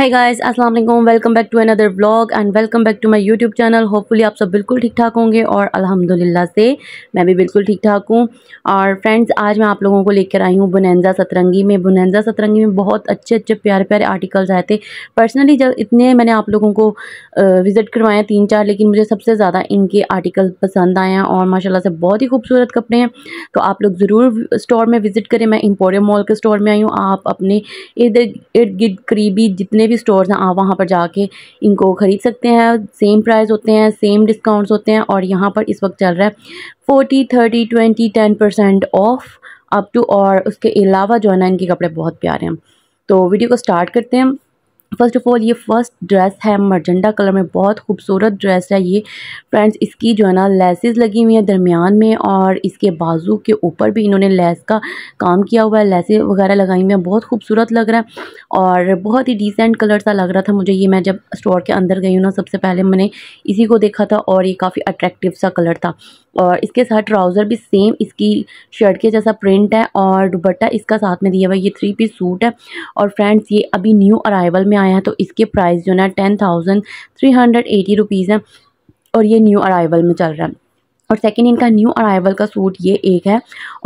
है गाइस अस्सलाम वालेकुम welcome back to another vlog and welcome back to my YouTube channel hopefully आप सब बिल्कुल ठीक ठाक होंगे और अल्हम्दुलिल्लाह से मैं भी बिल्कुल ठीक ठाक हूँ और फ्रेंड्स आज मैं आप लोगों को लेकर आई हूँ बुनैजा सतरंगी में बुनैजा सतरंगी में बहुत अच्छे अच्छे प्यारे प्यारे आर्टिकल्स आए थे पर्सनली जब इतने मैंने आप लोगों को विज़िट करवाए तीन चार लेकिन मुझे सबसे ज़्यादा इनके आर्टिकल पसंद आए हैं और माशाला से बहुत ही खूबसूरत कपड़े हैं तो आप लोग ज़रूर स्टोर में विज़िट करें मैं इम्पोरियम मॉल के स्टोर में आई हूँ आप अपने इर्द इर्द गिर्द करीबी जितने जितने भी स्टोर्स हैं आप वहाँ पर जाके इनको ख़रीद सकते हैं सेम प्राइस होते हैं सेम डिस्काउंट्स होते हैं और यहाँ पर इस वक्त चल रहा है forty thirty twenty ten percent off up to और उसके अलावा जो है ना इनके कपड़े बहुत प्यारे हैं तो वीडियो को स्टार्ट करते हैं फर्स्ट ऑफ ऑल ये फर्स्ट ड्रेस है मरजंडा कलर में बहुत खूबसूरत ड्रेस है ये फ्रेंड्स इसकी जो है ना लेसेस लगी हुई हैं दरमियान में और इसके बाजू के ऊपर भी इन्होंने लेस का काम किया हुआ है लेसेस वगैरह लगाई हुई हैं बहुत खूबसूरत लग रहा है और बहुत ही डिसेंट कलर सा लग रहा था मुझे ये मैं जब स्टोर के अंदर गई हूँ ना सबसे पहले मैंने इसी को देखा था और ये काफ़ी अट्रैक्टिव सा कलर था और इसके साथ ट्राउज़र भी सेम इसकी शर्ट के जैसा प्रिंट है और दुपट्टा इसका साथ में दिया हुआ ये थ्री पीस सूट है और फ्रेंड्स ये अभी न्यू अराइवल में आया है तो इसके प्राइस जो है ना ten thousand three hundred eighty rupees हैं और ये न्यू अराइवल में चल रहा है और सेकंड इनका न्यू अराइवल का सूट ये एक है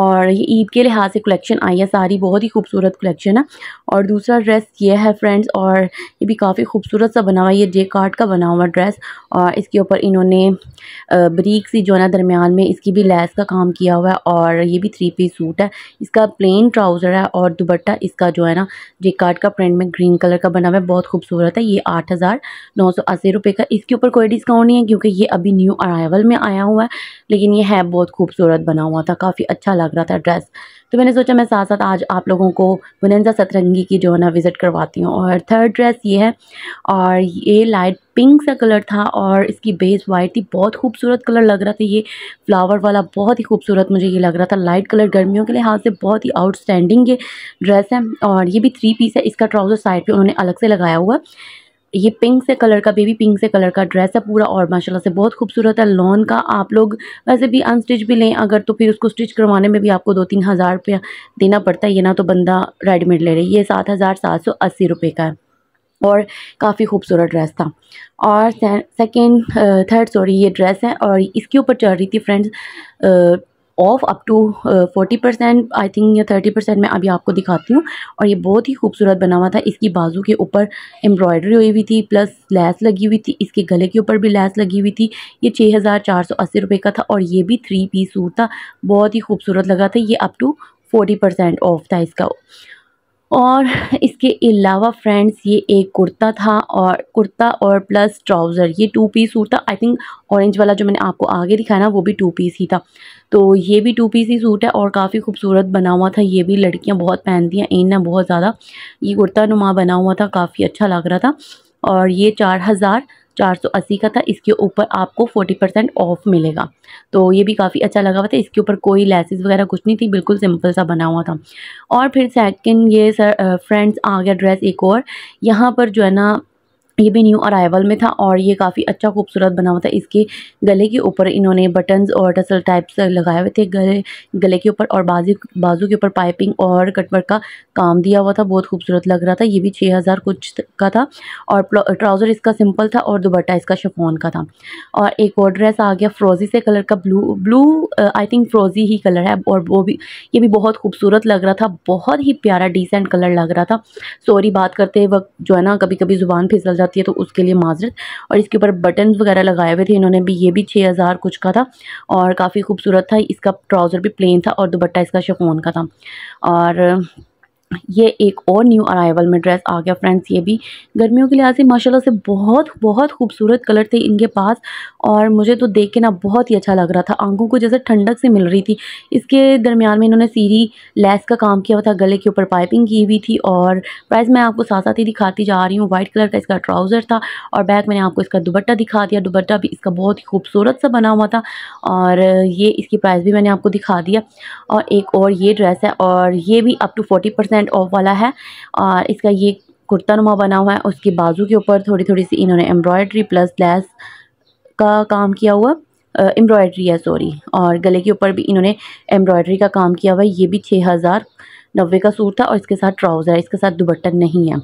और ये ईद के लिहाज से कलेक्शन आई है सारी बहुत ही खूबसूरत कलेक्शन है और दूसरा ड्रेस ये है फ्रेंड्स और ये भी काफ़ी खूबसूरत सा बना हुआ है ये जे कार्ड का बना हुआ ड्रेस और इसके ऊपर इन्होंने ब्रीक सी जो है ना दरमियान में इसकी भी लैस का काम किया हुआ है और ये भी थ्री पीस सूट है इसका प्लेन ट्राउज़र है और दुबट्टा इसका जो है ना जे कार्ड का प्रिंट में ग्रीन कलर का बना हुआ है बहुत खूबसूरत है ये आठ हज़ार नौ सौ अस्सी रुपये का इसके ऊपर कोई डिस्काउंट नहीं है क्योंकि ये अभी न्यू अराइवल में आया हुआ है लेकिन ये है बहुत खूबसूरत बना हुआ था काफ़ी अच्छा लग रहा था ड्रेस तो मैंने सोचा मैं साथ साथ आज आप लोगों को बुनंजा सतरंगी की जो है ना विज़िट करवाती हूँ और थर्ड ड्रेस ये है और ये लाइट पिंक सा कलर था और इसकी बेस वाइट थी बहुत खूबसूरत कलर लग रहा था ये फ्लावर वाला बहुत ही खूबसूरत मुझे ये लग रहा था लाइट कलर गर्मियों के लिहाज से बहुत ही आउटस्टैंडिंग ये ड्रेस है और ये भी थ्री पीस है इसका ट्राउज़र साइड पर उन्होंने अलग से लगाया हुआ ये पिंक से कलर का बेबी पिंक से कलर का ड्रेस है पूरा और माशाल्लाह से बहुत खूबसूरत है लॉन का आप लोग वैसे भी अनस्टिच भी लें अगर तो फिर उसको स्टिच करवाने में भी आपको दो तीन हज़ार रुपया देना पड़ता है ये ना तो बंदा रेडीमेड ले रहे ये सात हज़ार सात सौ अस्सी रुपये का है और काफ़ी खूबसूरत ड्रेस था और सेकेंड थर्ड सॉरी ये ड्रेस है और इसके ऊपर चल रही थी friends off up to forty percent I think या थर्टी परसेंट मैं अभी आपको दिखाती हूँ और ये बहुत ही खूबसूरत बना हुआ था इसकी बाजू के ऊपर एम्ब्रॉयडरी हुई हुई थी प्लस लैस लगी हुई थी इसके गले के ऊपर भी लैस लगी हुई थी ये छः हज़ार चार सौ अस्सी रुपये का था और ये भी थ्री पीस सूट था बहुत ही खूबसूरत लगा था ये up to forty percent off था इसका और इसके अलावा फ्रेंड्स ये एक कुर्ता था और कुर्ता और प्लस ट्राउज़र ये टू पीस सूट था आई थिंक ऑरेंज वाला जो मैंने आपको आगे दिखाया ना वो भी टू पीस ही था तो ये भी टू पीस ही सूट है और काफ़ी खूबसूरत बना हुआ था ये भी लड़कियाँ बहुत पहनती हैं इन ना बहुत ज़्यादा ये कुर्ता नुमा बना हुआ था काफ़ी अच्छा लग रहा था और ये चार हज़ार 480 का था इसके ऊपर आपको 40 परसेंट ऑफ मिलेगा तो ये भी काफ़ी अच्छा लगा हुआ था इसके ऊपर कोई लेसेस वगैरह कुछ नहीं थी बिल्कुल सिंपल सा बना हुआ था और फिर सेकंड ये सर फ्रेंड्स आ गया ड्रेस एक और यहाँ पर जो है ना ये भी न्यू अराइवल में था और ये काफ़ी अच्छा खूबसूरत बना हुआ था इसके गले के ऊपर इन्होंने बटन्स और टसल टाइप्स लगाए हुए थे गले गले के ऊपर और बाजू बाजू के ऊपर पाइपिंग और कटवर्क का काम दिया हुआ था बहुत खूबसूरत लग रहा था ये भी छः हज़ार कुछ का था और ट्राउज़र इसका सिंपल था और दुबट्टा इसका शफोन का था और एक और ड्रेस आ गया फ्रोज़ी से कलर का ब्लू ब्लू आई थिंक फ्रोज़ी ही कलर है और वो भी ये भी बहुत खूबसूरत लग रहा था बहुत ही प्यारा डिसेंट कलर लग रहा था सॉरी बात करते वक्त जो है ना कभी कभी ज़ुबान फिसल जाती है तो उसके लिए माजरत और इसके ऊपर बटन वगैरह लगाए हुए थे इन्होंने भी ये भी छः हज़ार कुछ का था और काफ़ी खूबसूरत था इसका ट्राउज़र भी प्लेन था और दुपट्टा इसका शिफोन का था और ये एक और न्यू अराइवल में ड्रेस आ गया फ्रेंड्स ये भी गर्मियों के लिहाज से माशाल्लाह से बहुत बहुत खूबसूरत कलर थे इनके पास और मुझे तो देख के ना बहुत ही अच्छा लग रहा था आंखों को जैसे ठंडक से मिल रही थी इसके दरमियान में इन्होंने सीरी लेस का काम किया हुआ था गले के ऊपर पाइपिंग की हुई थी और प्राइस मैं आपको साथ साथ ही दिखाती जा रही हूँ वाइट कलर का इसका ट्राउज़र था और बैक मैंने आपको इसका दुबट्टा दिखा दिया दुबट्टा भी इसका बहुत ही खूबसूरत सा बना हुआ था और ये इसकी प्राइस भी मैंने आपको दिखा दिया और एक और ये ड्रेस है और ये भी up to forty percent percent off वाला है और इसका ये कुर्ता नुमा बना हुआ है उसके बाजू के ऊपर थोड़ी थोड़ी सी इन्होंने एम्ब्रॉयड्री प्लस लेस का काम किया हुआ एम्ब्रॉयड्री है सॉरी और गले के ऊपर भी इन्होंने एम्ब्रॉयड्री का काम किया हुआ है ये भी छः हज़ार नब्बे का सूट था और इसके साथ ट्राउज़र है इसके साथ दुबट्टा नहीं है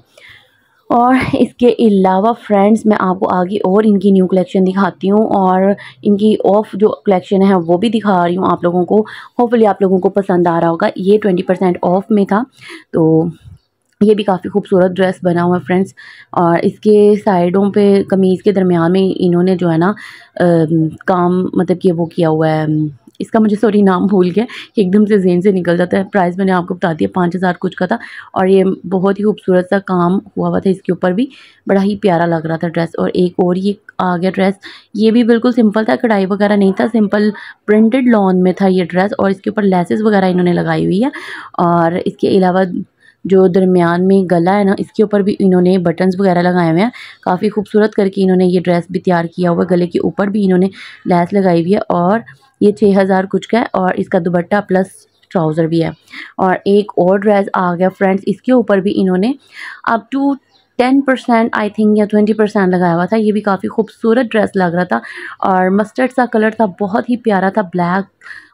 और इसके अलावा फ्रेंड्स मैं आपको आगे और इनकी न्यू कलेक्शन दिखाती हूँ और इनकी ऑफ जो कलेक्शन है वो भी दिखा रही हूँ आप लोगों को होपफुली आप लोगों को पसंद आ रहा होगा ये ट्वेंटी परसेंट ऑफ में था तो ये भी काफ़ी खूबसूरत ड्रेस बना हुआ है फ्रेंड्स और इसके साइडों पे कमीज़ के दरमियान में इन्होंने जो है ना आ, काम मतलब कि वो किया हुआ है इसका मुझे सॉरी नाम भूल गया एकदम से जेन से निकल जाता है प्राइस मैंने आपको बता दिया पाँच हज़ार कुछ का था और ये बहुत ही खूबसूरत सा काम हुआ हुआ था इसके ऊपर भी बड़ा ही प्यारा लग रहा था ड्रेस और एक और ये आ गया ड्रेस ये भी बिल्कुल सिंपल था कढ़ाई वगैरह नहीं था सिंपल प्रिंटेड लॉन में था ये ड्रेस और इसके ऊपर लेसेस वगैरह इन्होंने लगाई हुई है और इसके अलावा जो दरमियान में गला है ना इसके ऊपर भी इन्होंने बटन्स वगैरह लगाए हुए हैं काफ़ी खूबसूरत करके इन्होंने ये ड्रेस भी तैयार किया हुआ है गले के ऊपर भी इन्होंने लैस लगाई हुई है और ये छः हज़ार कुछ का है और इसका दुबट्टा प्लस ट्राउज़र भी है और एक और ड्रेस आ गया फ्रेंड्स इसके ऊपर भी इन्होंने up to ten percent I think या ट्वेंटी परसेंट लगाया हुआ था ये भी काफ़ी खूबसूरत ड्रेस लग रहा था और मस्टर्ड सा कलर था बहुत ही प्यारा था ब्लैक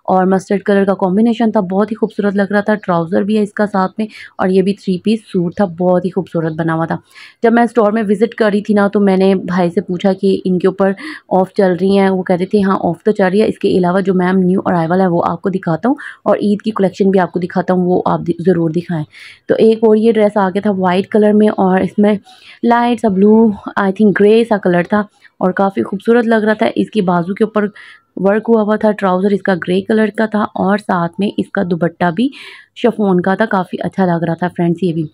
और मस्टर्ड कलर का कॉम्बिनेशन था बहुत ही खूबसूरत लग रहा था ट्राउज़र भी है इसका साथ में और ये भी थ्री पीस सूट था बहुत ही खूबसूरत बना हुआ था जब मैं स्टोर में विज़िट कर रही थी ना तो मैंने भाई से पूछा कि इनके ऊपर ऑफ़ चल रही हैं वो कह रहे थे हाँ ऑफ़ तो चल रही है इसके अलावा जो मैम न्यू अराइवल है वो आपको दिखाता हूँ और ईद की कलेक्शन भी आपको दिखाता हूँ वो आप ज़रूर दिखाएँ तो एक और ये ड्रेस आ गया था वाइट कलर में और इसमें लाइट सा ब्लू आई थिंक ग्रे सा कलर था और काफ़ी खूबसूरत लग रहा था इसकी बाजू के ऊपर वर्क हुआ हुआ था ट्राउज़र इसका ग्रे कलर का था और साथ में इसका दुपट्टा भी शफोन का था काफ़ी अच्छा लग रहा था फ्रेंड्स ये भी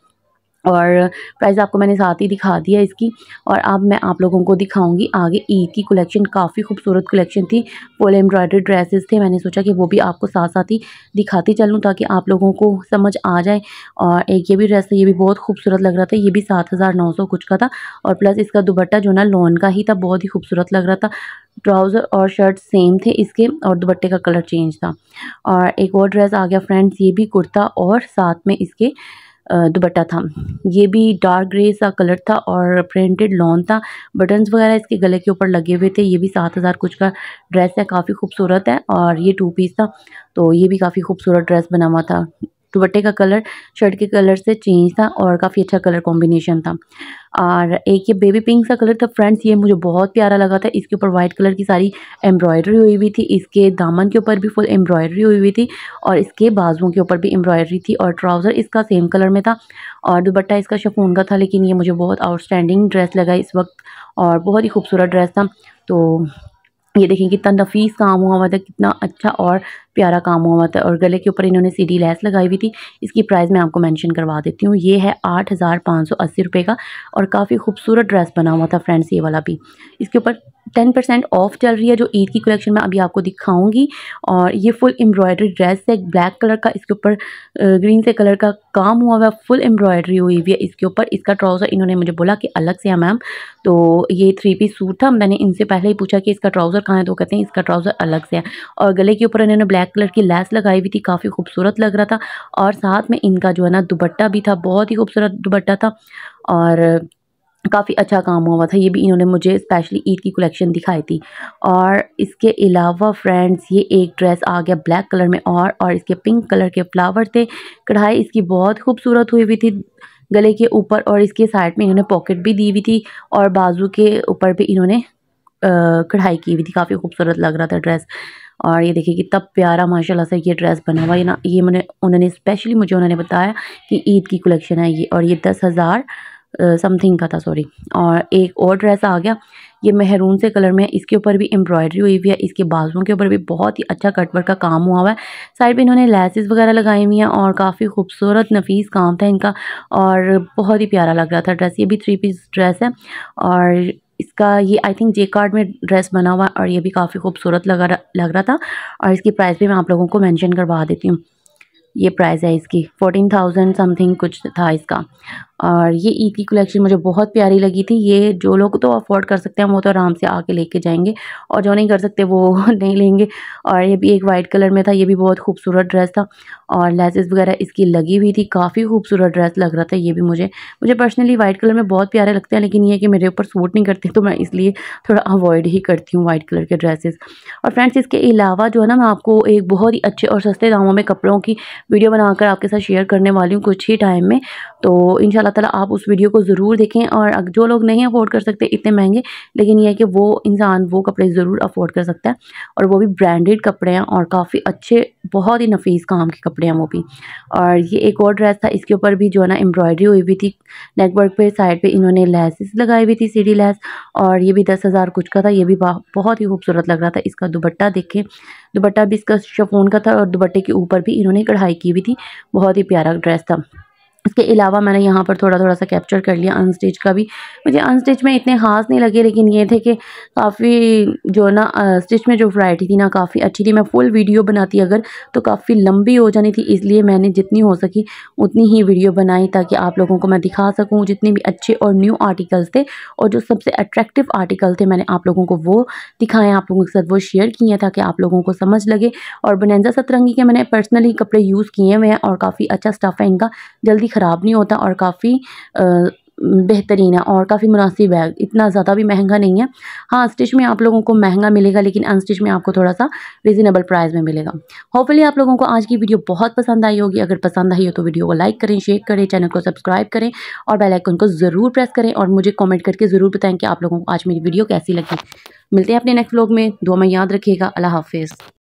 और प्राइस आपको मैंने साथ ही दिखा दिया इसकी और अब मैं आप लोगों को दिखाऊंगी आगे ईद की कलेक्शन काफ़ी खूबसूरत कलेक्शन थी फुल एम्ब्रॉयडरी ड्रेसेस थे मैंने सोचा कि वो भी आपको साथ साथ ही दिखाती चलूँ ताकि आप लोगों को समझ आ जाए और एक ये भी ड्रेस था ये भी बहुत खूबसूरत लग रहा था ये भी सात हज़ार नौ सौ कुछ का था और प्लस इसका दुबट्टा जो ना लॉन का ही था बहुत ही खूबसूरत लग रहा था ट्राउज़र और शर्ट सेम थे इसके और दुबट्टे का कलर चेंज था और एक और ड्रेस आ गया फ्रेंड्स ये भी कुर्ता और साथ में इसके दुपट्टा था ये भी डार्क ग्रे सा कलर था और प्रिंटेड लॉन था बटन्स वगैरह इसके गले के ऊपर लगे हुए थे ये भी सात हज़ार कुछ का ड्रेस है काफ़ी खूबसूरत है और ये टू पीस था तो ये भी काफ़ी खूबसूरत ड्रेस बना हुआ था दुपट्टे का कलर शर्ट के कलर से चेंज था और काफ़ी अच्छा कलर कॉम्बिनेशन था और एक ये बेबी पिंक सा कलर था फ्रेंड्स ये मुझे बहुत प्यारा लगा था इसके ऊपर वाइट कलर की सारी एम्ब्रॉयडरी हुई हुई थी इसके दामन के ऊपर भी फुल एम्ब्रॉयडरी हुई हुई थी और इसके बाजुओं के ऊपर भी एम्ब्रॉयडरी थी और ट्राउज़र इसका सेम कलर में था और दुपट्टा इसका शफून का था लेकिन ये मुझे बहुत आउटस्टैंडिंग ड्रेस लगा इस वक्त और बहुत ही खूबसूरत ड्रेस था तो ये देखें कितना नफीस काम हुआ हुआ था कितना अच्छा और प्यारा काम हुआ हुआ था और गले के ऊपर इन्होंने सीडी लैस लगाई हुई थी इसकी प्राइस मैं आपको मेंशन करवा देती हूँ ये है आठ हज़ार पाँच सौ अस्सी रुपये का और काफ़ी खूबसूरत ड्रेस बना हुआ था फ्रेंड्स ये वाला भी इसके ऊपर टेन परसेंट ऑफ चल रही है जो ईद की कलेक्शन में अभी आपको दिखाऊंगी और ये फुल एम्ब्रॉयडरी ड्रेस है ब्लैक कलर का इसके ऊपर ग्रीन से कलर का काम हुआ हुआ फुल एम्ब्रॉयडरी हुई हुई है इसके ऊपर इसका ट्राउज़र इन्होंने मुझे बोला कि अलग से है मैम तो ये थ्री पीस सूट था मैंने इनसे पहले ही पूछा कि इसका ट्राउज़र कहाँ है तो कहते हैं इसका ट्राउज़र अलग से है और गले के ऊपर इन्होंने ब्लैक कलर की लेस लगाई हुई थी काफ़ी खूबसूरत लग रहा था और साथ में इनका जो है ना दुबट्टा भी था बहुत ही खूबसूरत दुबट्टा था और काफ़ी अच्छा काम हुआ था ये भी इन्होंने मुझे स्पेशली ईद की कलेक्शन दिखाई थी और इसके अलावा फ्रेंड्स ये एक ड्रेस आ गया ब्लैक कलर में और और इसके पिंक कलर के फ्लावर थे कढ़ाई इसकी बहुत खूबसूरत हुई हुई थी गले के ऊपर और इसके साइड में इन्होंने पॉकेट भी दी हुई थी और बाजू के ऊपर भी इन्होंने कढ़ाई की हुई थी काफ़ी खूबसूरत लग रहा था ड्रेस और ये देखिए कितना प्यारा माशाल्लाह से ये ड्रेस बना हुआ है ना ये मैंने उन्होंने स्पेशली मुझे उन्होंने बताया कि ईद की कलेक्शन है ये और ये दस हज़ार समथिंग का था सॉरी और एक और ड्रेस आ गया ये महरून से कलर में है इसके ऊपर भी एम्ब्रॉयडरी हुई हुई है इसके बाजुओं के ऊपर भी बहुत ही अच्छा कटवर का काम हुआ हुआ है साइड पे इन्होंने लेसेस वगैरह लगाई हुई हैं और काफ़ी खूबसूरत नफीस काम था इनका और बहुत ही प्यारा लग रहा था ड्रेस ये भी थ्री पीस ड्रेस है और इसका ये आई थिंक जे कार्ड में ड्रेस बना हुआ है और ये भी काफ़ी खूबसूरत लगा लग रहा था और इसकी प्राइस भी मैं आप लोगों को मैंशन करवा देती हूँ ये प्राइस है इसकी फोर्टीन थाउजेंड समथिंग कुछ था इसका और ये ईद की कलेक्शन मुझे बहुत प्यारी लगी थी ये जो लोग तो अफोर्ड कर सकते हैं वो तो आराम से आके लेके जाएंगे और जो नहीं कर सकते वो नहीं लेंगे और ये भी एक वाइट कलर में था ये भी बहुत खूबसूरत ड्रेस था और लेसेस वगैरह इसकी लगी हुई थी काफ़ी खूबसूरत ड्रेस लग रहा था ये भी मुझे मुझे पर्सनली वाइट कलर में बहुत प्यारे लगते हैं लेकिन ये कि मेरे ऊपर सूट नहीं करते तो मैं इसलिए थोड़ा अवॉइड ही करती हूँ वाइट कलर के ड्रेसेस और फ्रेंड्स इसके अलावा जो है ना मैं आपको एक बहुत ही अच्छे और सस्ते दामों में कपड़ों की वीडियो बनाकर आपके साथ शेयर करने वाली हूँ कुछ ही टाइम में तो इन ताला आप उस वीडियो को ज़रूर देखें और जो लोग नहीं अफोर्ड कर सकते इतने महंगे लेकिन यह है कि वो इंसान वो कपड़े ज़रूर अफोर्ड कर सकता है और वो भी ब्रांडेड कपड़े हैं और काफ़ी अच्छे बहुत ही नफीस काम के कपड़े हैं वो भी और ये एक और ड्रेस था इसके ऊपर भी जो है ना एम्ब्रॉयडरी हुई हुई थी नेटवर्क पर साइड पर इन्होंने लेसिस लगाई हुई थी सीढ़ी लेस और ये भी दस हज़ार कुछ का था ये भी बहुत ही खूबसूरत लग रहा था इसका दुपट्टा देखें दुपट्टा भी इसका शफोन का था और दुपट्टे के ऊपर भी इन्होंने कढ़ाई की हुई थी बहुत ही प्यारा ड्रेस था इसके अलावा मैंने यहाँ पर थोड़ा थोड़ा सा कैप्चर कर लिया अनस्टिच का भी मुझे अनस्टिच में इतने खास नहीं लगे लेकिन ये थे कि काफ़ी जो ना स्टिच में जो वैरायटी थी ना काफ़ी अच्छी थी मैं फुल वीडियो बनाती अगर तो काफ़ी लंबी हो जानी थी इसलिए मैंने जितनी हो सकी उतनी ही वीडियो बनाई ताकि आप लोगों को मैं दिखा सकूँ जितने भी अच्छे और न्यू आर्टिकल्स थे और जो सबसे अट्रैक्टिव आर्टिकल थे मैंने आप लोगों को वो दिखाए आप लोगों के साथ वो शेयर किए ताकि आप लोगों को समझ लगे और बनैजा सतरंगी के मैंने पर्सनली कपड़े यूज़ किए हुए हैं और काफ़ी अच्छा स्टफ़ है इनका जल्दी ख़राब नहीं होता और काफ़ी बेहतरीन है और काफ़ी मुनासिब है इतना ज़्यादा भी महंगा नहीं है हाँ स्टिच में आप लोगों को महंगा मिलेगा लेकिन अनस्टिच में आपको थोड़ा सा रिजनेबल प्राइस में मिलेगा होपफुली आप लोगों को आज की वीडियो बहुत पसंद आई होगी अगर पसंद आई हो तो वीडियो को लाइक करें शेयर करें चैनल को सब्सक्राइब करें और बेलाइकन को ज़रूर प्रेस करें और मुझे कॉमेंट करके ज़रूर बताएँ कि आप लोगों को आज मेरी वीडियो कैसी लगी मिलते हैं अपने नेक्स्ट ब्लॉग में दो में याद रखिएगा अल्लाह हाफिज़